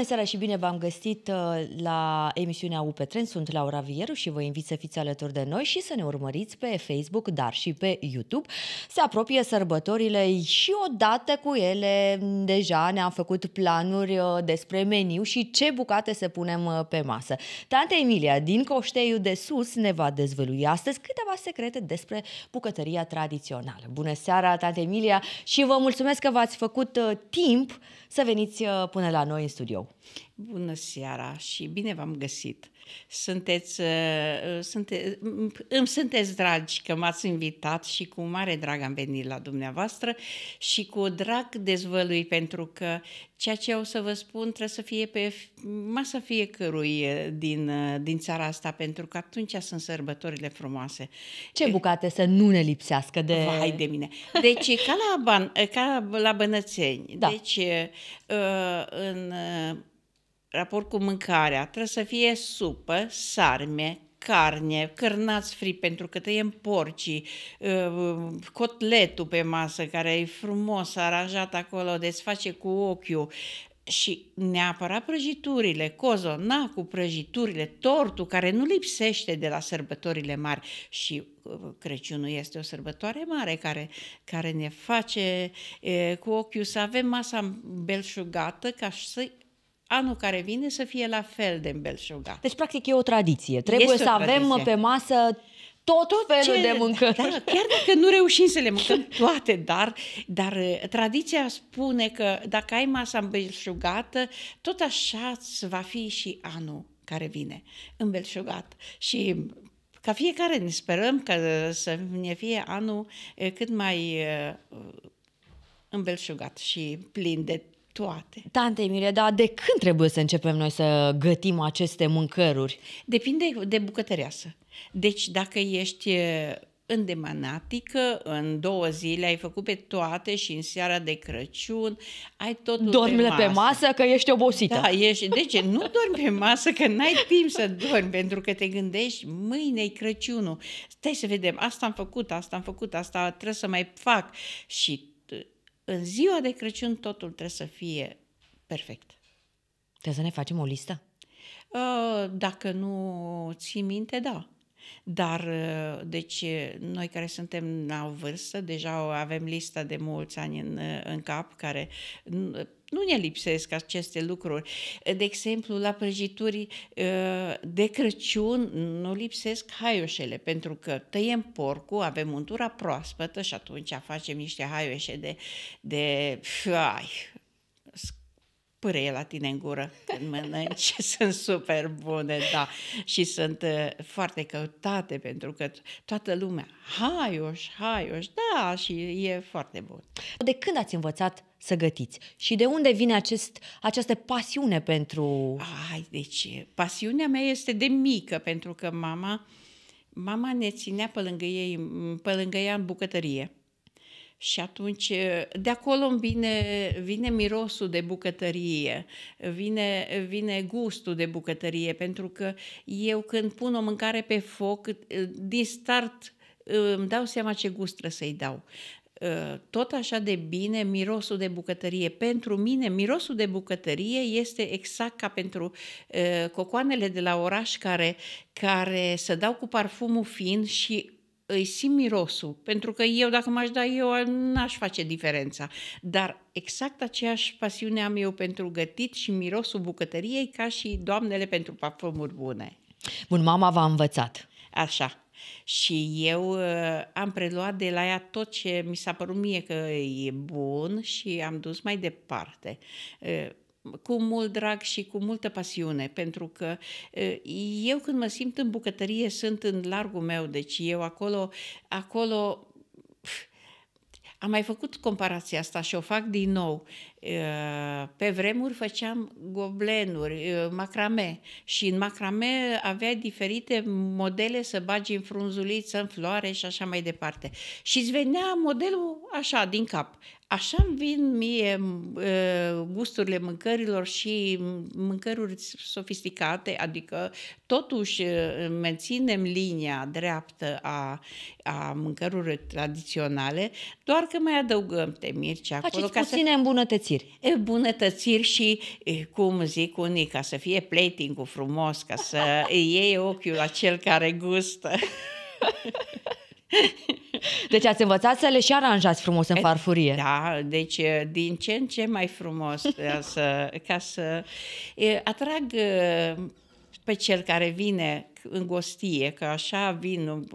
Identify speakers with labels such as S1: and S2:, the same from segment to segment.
S1: Bună seara și bine v-am găsit uh, la emisiunea UP Trend. Sunt Laura Vieru și vă invit să fiți alături de noi și să ne urmăriți pe Facebook, dar și pe YouTube. Se apropie sărbătorile și odată cu ele deja ne-am făcut planuri uh, despre meniu și ce bucate să punem uh, pe masă. Tante Emilia din Coșteiu de Sus ne va dezvălui astăzi câteva secrete despre bucătăria tradițională. Bună seara, Tante Emilia, și vă mulțumesc că v-ați făcut timp să veniți până la noi în studio.
S2: Bună seara și bine v-am găsit! sunteți, uh, uh, sunte, îmi sunteți dragi că m-ați invitat și cu mare drag am venit la dumneavoastră și cu drag dezvălui pentru că ceea ce o să vă spun trebuie să fie pe masă fiecărui uh, din, din țara asta, pentru că atunci sunt sărbătorile frumoase. Ce bucate să
S1: nu ne lipsească de... Vai de
S2: mine! Deci, ca la, ban, ca la Bănățeni, da. deci în raport cu mâncarea, trebuie să fie supă, sarme, carne, cărnați fri pentru că tăiem porcii, uh, cotletul pe masă care e frumos aranjat acolo, desface deci cu ochiul și neapărat prăjiturile, cozona cu prăjiturile, tortul care nu lipsește de la sărbătorile mari și uh, Crăciunul este o sărbătoare mare care, care ne face e, uh, cu ochiul să avem masa belșugată ca să anul care vine să fie la fel de îmbelșugat. Deci, practic, e
S1: o tradiție. Trebuie este să tradiție. avem pe
S2: masă tot, tot felul ce, de mâncări. Da, chiar dacă nu reușim să le mâncăm toate, dar, dar uh, tradiția spune că dacă ai masa îmbelșugată, tot așa va fi și anul care vine îmbelșugat. Și ca fiecare ne sperăm că să ne fie anul uh, cât mai uh, îmbelșugat și plin de toate.
S1: Tante Emilie, dar de când trebuie să începem noi să gătim aceste mâncăruri?
S2: Depinde de bucătăreasă. Deci dacă ești îndemanatică, în două zile ai făcut pe toate și în seara de Crăciun ai totul Dormi pe masă. pe masă că ești obosită. Da, ești, de deci, ce? Nu dormi pe masă că n-ai timp să dormi pentru că te gândești mâine e Crăciunul. Stai să vedem, asta am făcut, asta am făcut, asta trebuie să mai fac și în ziua de Crăciun totul trebuie să fie perfect.
S1: Trebuie să ne facem o listă?
S2: Uh, dacă nu ții minte, da. Dar, uh, deci, uh, noi care suntem la o vârstă, deja avem lista de mulți ani în, uh, în cap, care nu ne lipsesc aceste lucruri. De exemplu, la prăjituri de Crăciun nu lipsesc haioșele, pentru că tăiem porcul, avem untura proaspătă și atunci facem niște haioșe de, de ai, pârâie la tine în gură când mănânci. sunt super bune, da. Și sunt uh, foarte căutate pentru că toată lumea, haioș, haioș, da, și e foarte bun.
S1: De când ați învățat să gătiți? Și de unde vine acest, această pasiune pentru... Ai, deci,
S2: pasiunea mea este de mică, pentru că mama, mama ne ținea pe lângă ei, pe lângă ea în bucătărie. Și atunci, de acolo îmi vine, vine mirosul de bucătărie, vine, vine gustul de bucătărie, pentru că eu când pun o mâncare pe foc, din start îmi dau seama ce gust trebuie să-i dau tot așa de bine mirosul de bucătărie. Pentru mine, mirosul de bucătărie este exact ca pentru uh, cocoanele de la oraș care, care se dau cu parfumul fin și îi simt mirosul, pentru că eu, dacă m-aș da eu, n-aș face diferența. Dar exact aceeași pasiune am eu pentru gătit și mirosul bucătăriei ca și doamnele pentru parfumuri bune.
S1: Bun, mama v-a învățat.
S2: Așa. Și eu uh, am preluat de la ea tot ce mi s-a părut mie că e bun și am dus mai departe. Uh, cu mult drag și cu multă pasiune, pentru că eu când mă simt în bucătărie sunt în largul meu, deci eu acolo, acolo am mai făcut comparația asta și o fac din nou. Pe vremuri făceam goblenuri, macrame și în macrame avea diferite modele să bagi în frunzuliță, în floare și așa mai departe. Și îți venea modelul așa, din cap. Așa îmi vin mie gusturile mâncărilor și mâncăruri sofisticate, adică totuși menținem linia dreaptă a, a mâncărurilor tradiționale, doar că mai adăugăm temiri acolo. Faceți ca puține să... îmbunătățiri îmbunătățiri. Îmbunătățiri și, cum zic unii, ca să fie plating-ul frumos, ca să iei ochiul la cel care gustă. Deci ați învățat să le și aranjați frumos în farfurie. Da, deci din ce în ce mai frumos ca să, ca să atrag pe cel care vine în gostie, că așa vin,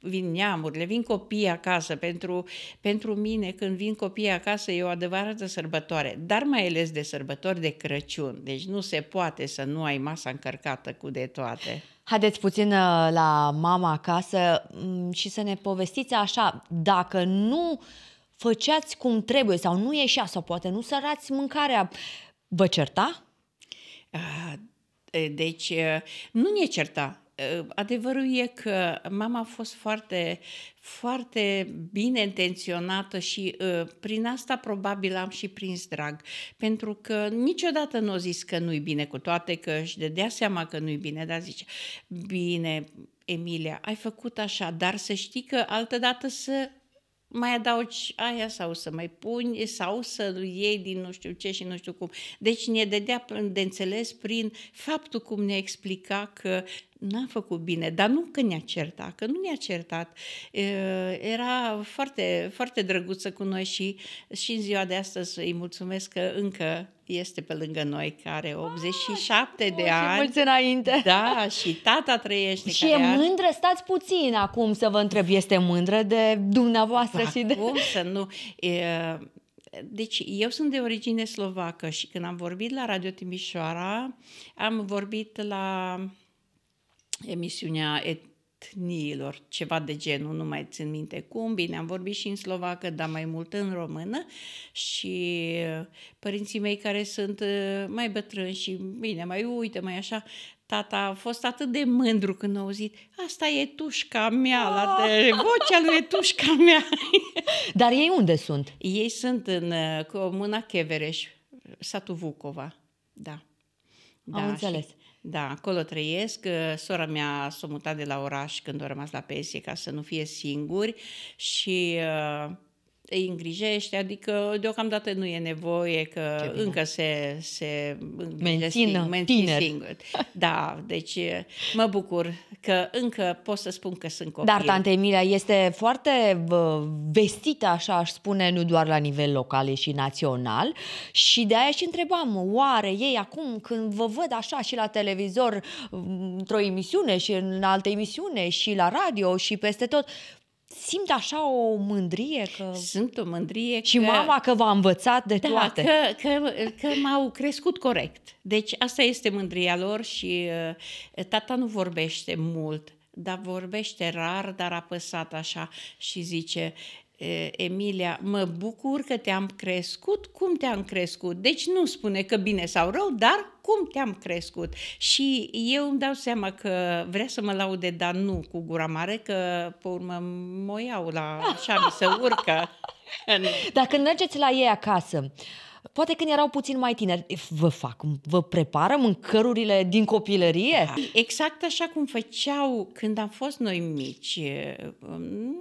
S2: vin neamurile, vin copiii acasă. Pentru, pentru mine, când vin copiii acasă, e o adevărată sărbătoare, dar mai ales de sărbători de Crăciun. Deci nu se poate să nu ai masa încărcată cu de toate.
S1: Haideți puțin uh, la mama acasă mm, și să ne povestiți așa, dacă nu făceați cum trebuie sau nu ieșea sau poate nu sărați mâncarea, vă certa?
S2: Ah, deci uh, nu ne certa. Ă, adevărul e că mama a fost foarte, foarte bine intenționată și uh, prin asta probabil am și prins drag, pentru că niciodată nu a zis că nu-i bine, cu toate că își dădea seama că nu-i bine, dar zice, bine, Emilia, ai făcut așa, dar să știi că altădată să mai adaugi aia sau să mai puni sau să iei din nu știu ce și nu știu cum. Deci ne dădea de înțeles prin faptul cum ne explica că n-am făcut bine, dar nu că ne-a certat, că nu ne-a certat. Era foarte, foarte drăguță cu noi și, și în ziua de astăzi îi mulțumesc că încă este pe lângă noi, care 87 ah, A, de ani. mulți
S1: înainte.
S2: Da, și tata trăiește. Și care e are... mândră?
S1: Stați puțin acum să vă întreb. Este mândră de
S2: dumneavoastră și de... Cum să nu... E, deci eu sunt de origine slovacă și când am vorbit la Radio Timișoara, am vorbit la emisiunea etniilor, ceva de genul, nu mai țin minte cum, bine, am vorbit și în slovacă, dar mai mult în română și părinții mei care sunt uh, mai bătrâni și, bine, mai uite, mai așa, tata a fost atât de mândru când a auzit, asta e tușca mea, oh! la de, ah! vocea lui e tușca mea. Dar ei unde sunt? Ei sunt în uh, comuna Chevereș, satul Vucova, da. Am da, înțeles. Și da, acolo trăiesc. Uh, sora mea s-a mutat de la oraș când a rămas la pensie ca să nu fie singuri și uh, te îngrijești, adică deocamdată nu e nevoie că încă se, se mențină tineri. singur. Da, deci mă bucur că încă pot să spun că sunt copil. Dar tante
S1: Emilia este foarte vestită, așa aș spune, nu doar la nivel local și național și de aia și întrebam, oare ei acum când vă văd așa și la televizor într-o emisiune și în alte emisiune și la radio și peste tot, simt așa o mândrie că... Sunt o mândrie Și că... mama că v-a învățat de da, toate. Că,
S2: că, că m-au crescut corect. Deci asta este mândria lor și uh, tata nu vorbește mult, dar vorbește rar, dar apăsat așa și zice, Emilia, mă bucur că te-am crescut, cum te-am crescut. Deci nu spune că bine sau rău, dar cum te-am crescut. Și eu îmi dau seama că vrea să mă laude, dar nu cu gura mare, că pe urmă mă iau la așa, mi se urcă. Dacă când mergeți la ei
S1: acasă, Poate când erau puțin mai tineri, vă
S2: fac, vă prepară mâncărurile din copilărie? Da. Exact așa cum făceau când am fost noi mici.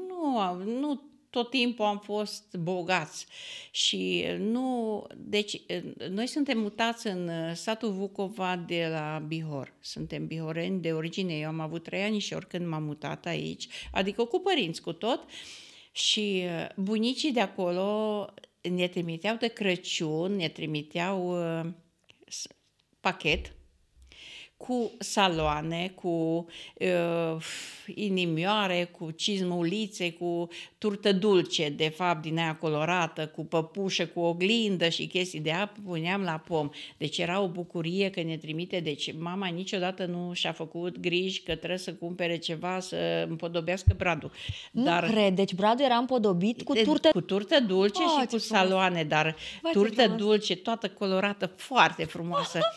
S2: Nu, nu tot timpul am fost bogați și nu, deci noi suntem mutați în uh, satul Vucova de la Bihor, suntem bihoreni de origine, eu am avut trei ani și oricând m-am mutat aici, adică cu părinți, cu tot și uh, bunicii de acolo ne trimiteau de Crăciun, ne trimiteau uh, pachet cu saloane, cu uh, inimioare, cu cizmulițe, cu turtă dulce, de fapt, din aia colorată, cu păpușă, cu oglindă și chestii de apă, puneam la pom. Deci era o bucurie că ne trimite. Deci mama niciodată nu și-a făcut griji că trebuie să cumpere ceva să împodobească bradul. Nu dar... cred, deci bradul era împodobit cu turtă... Cu turtă dulce oh, și cu frumos. saloane, dar Vai, turtă dulce, toată colorată, foarte frumoasă.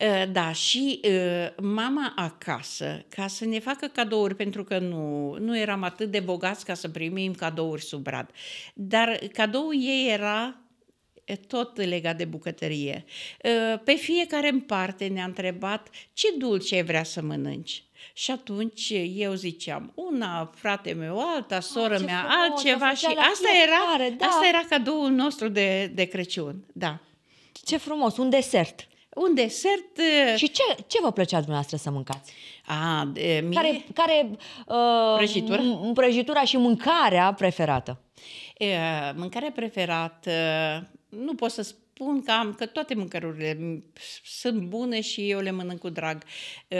S2: Ă, da, și ă, mama acasă, ca să ne facă cadouri, pentru că nu, nu eram atât de bogați ca să primim cadouri sub brad, dar cadoul ei era tot legat de bucătărie. Ă, pe fiecare în parte ne-a întrebat ce dulce ai vrea să mănânci. Și atunci eu ziceam, una, frate meu, alta, ah, soră mea, frumos, altceva și asta era, da. asta era cadoul nostru de, de Crăciun. Da. Ce frumos, un desert un desert... Uh, și ce, ce vă plăcea dumneavoastră să mâncați? A, de, mie...
S1: Care, care uh, prăjitura? prăjitura și mâncarea preferată?
S2: Uh, mâncarea preferată, nu pot să spun spun că am, că toate mâncărurile sunt bune și eu le mănânc cu drag. Ă,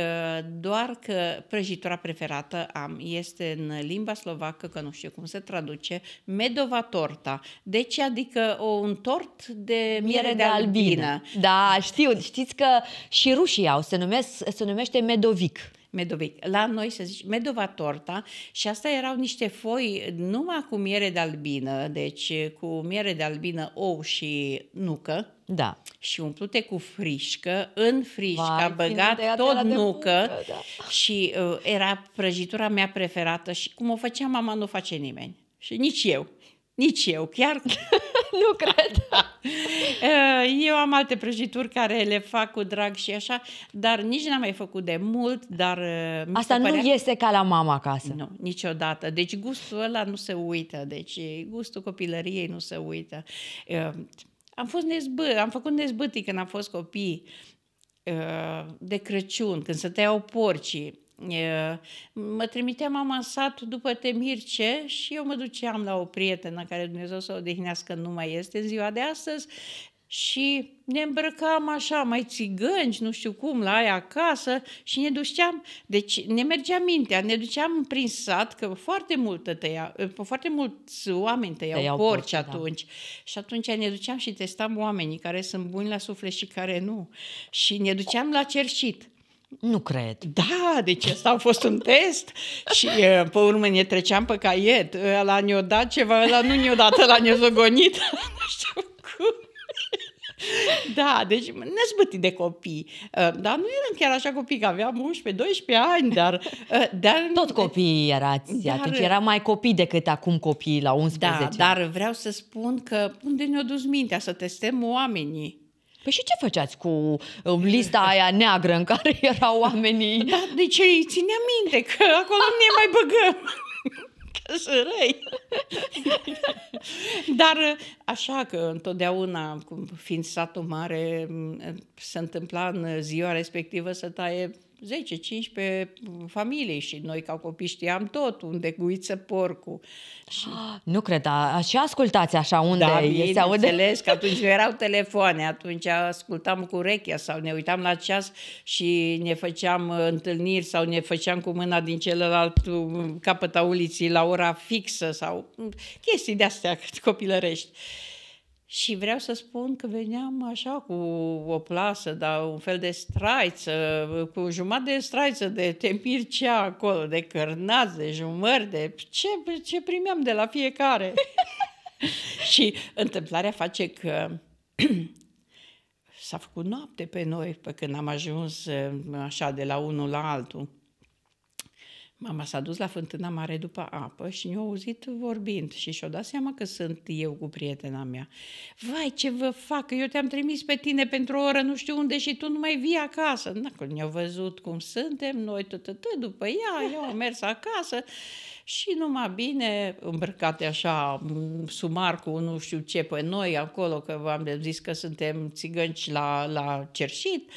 S2: doar că prăjitura preferată am este în limba slovacă, că nu știu cum se traduce, medova torta. Deci adică o, un tort de miere de, de albină. albină. Da, știu. Știți că și rușii au, se, numesc, se numește medovic medovic. La noi se zice medova torta și asta erau niște foi numai cu miere de albină, deci cu miere de albină, ou și nucă. Da. Și umplute cu frișcă, în frișcă, Vai, băgat tot nucă bucă, da. și uh, era prăjitura mea preferată și cum o făcea mama nu face nimeni și nici eu. Nici eu, chiar nu cred. Eh, eu am alte prăjituri care le fac cu drag și așa, dar nici n-am mai făcut de mult, dar... Eh, Asta nu părea...
S1: este ca la mama acasă. Nu,
S2: niciodată. Deci gustul ăla nu se uită, deci gustul copilăriei nu se uită. Eh, am fost nezbă, am făcut nezbâtii când am fost copii de Crăciun, când tăiau porcii, mă trimitea mama în sat după Temirce și eu mă duceam la o prietenă care Dumnezeu să o odihnească nu mai este în ziua de astăzi și ne îmbrăcam așa, mai țigănci, nu știu cum, la aia acasă și ne duceam, deci ne mergea mintea, ne duceam prin sat, că foarte, mult tăia, foarte mulți oameni tăiau, tăiau porci, porci da. atunci. Da. Și atunci ne duceam și testam oamenii care sunt buni la suflet și care nu. Și ne duceam la cerșit. Nu cred. Da, deci asta a fost un test și pe urmă ne treceam pe caiet. Ăla ne-o dat ceva, ăla nu ne-o dat, ăla ne-o zogonit. nu știu cum. Da, deci năzbâti de copii. Ă, dar nu eram chiar așa copii, că aveam 11-12 ani, dar... Ă,
S1: dar Tot copii, erați dar, atunci, ă, era mai copii decât acum copiii la 11 Da, dar
S2: vreau să spun că unde ne-a dus mintea să testăm oamenii? Păi și ce făceați cu um, lista aia neagră în care erau oamenii? Da, de ce îi ține minte că acolo ne mai băgăm. Că sunt răi. Dar așa că întotdeauna, fiind satul mare, se întâmpla în ziua respectivă să taie 10-15 familii și noi ca copii știam tot, unde guiță porcul. Și...
S1: Nu cred, a, și ascultați așa unde da, e, se aude.
S2: Înțeles, că atunci nu erau telefoane, atunci ascultam cu urechea sau ne uitam la ceas și ne făceam uh, întâlniri sau ne făceam cu mâna din celălalt uh, capăt a uliții la ora fixă sau mm, chestii de-astea copilărești. Și vreau să spun că veneam așa cu o plasă, dar un fel de straiță, cu jumătate de straiță de ce acolo, de cărnați, de jumări, de ce, ce primeam de la fiecare. și întâmplarea face că s-a făcut noapte pe noi, pe când am ajuns uh, așa de la unul la altul. Mama s-a dus la fântâna mare după apă și ne-a auzit vorbind și și-a dat seama că sunt eu cu prietena mea. Vai, ce vă fac, eu te-am trimis pe tine pentru o oră, nu știu unde și tu nu mai vii acasă. Dacă ne-au văzut cum suntem, noi tătătă după ea, eu am mers acasă și numai bine îmbrăcate așa sumar cu nu știu ce pe noi acolo, că v-am zis că suntem țigănci la, la cerșit.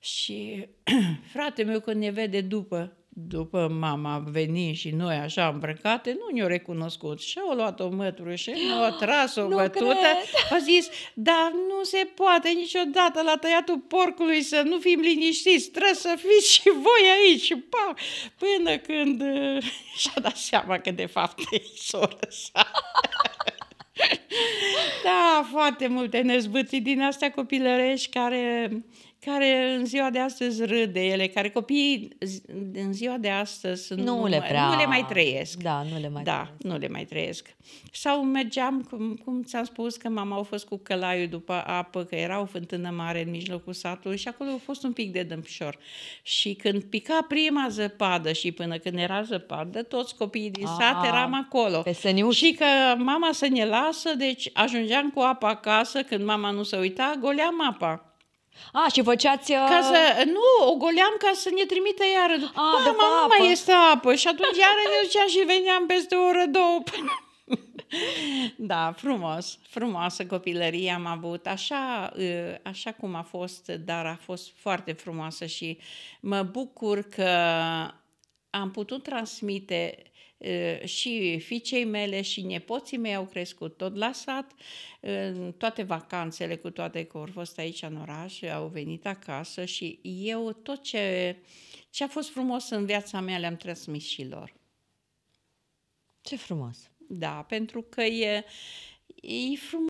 S2: Și fratele meu când ne vede după, după mama veni și noi așa îmbrăcate, nu ne-o recunoscut. Și au luat-o și mi-a tras o bătută, a zis, dar nu se poate niciodată la tăiatul porcului să nu fim liniștiți, trebuie să fiți și voi aici. pa, până când și-a dat seama că de fapt e soră sa. da, foarte multe nezbâții din astea copilărești care care în ziua de astăzi râd de ele, care copiii în ziua de astăzi nu, nu, le, prea... nu le mai trăiesc. Da, nu le mai da, trăiesc. nu le mai trăiesc. Sau mergeam, cum, cum ți-am spus, că mama au fost cu călaiul după apă, că era o fântână mare în mijlocul satului și acolo a fost un pic de dâmpșor. Și când pica prima zăpadă și până când era zăpadă, toți copiii din a, ah, sat eram acolo. Pe și că mama să ne lasă, deci ajungeam cu apa acasă, când mama nu se uita, goleam apa. A,
S1: și făceați... Uh... Ca să,
S2: nu, o goleam ca să ne trimite iară. A, Mama, apă. nu mai este apă. Și atunci iară ne duceam și veneam peste o oră, două. da, frumos, frumoasă copilărie am avut, așa, uh, așa cum a fost, dar a fost foarte frumoasă și mă bucur că am putut transmite Eh, și fiicei mele și nepoții mei au crescut tot la sat, în toate vacanțele, cu toate că au fost aici în oraș, au venit acasă și eu tot ce, ce a fost frumos în viața mea le-am transmis și lor. Ce frumos! Da, pentru că e, e frumos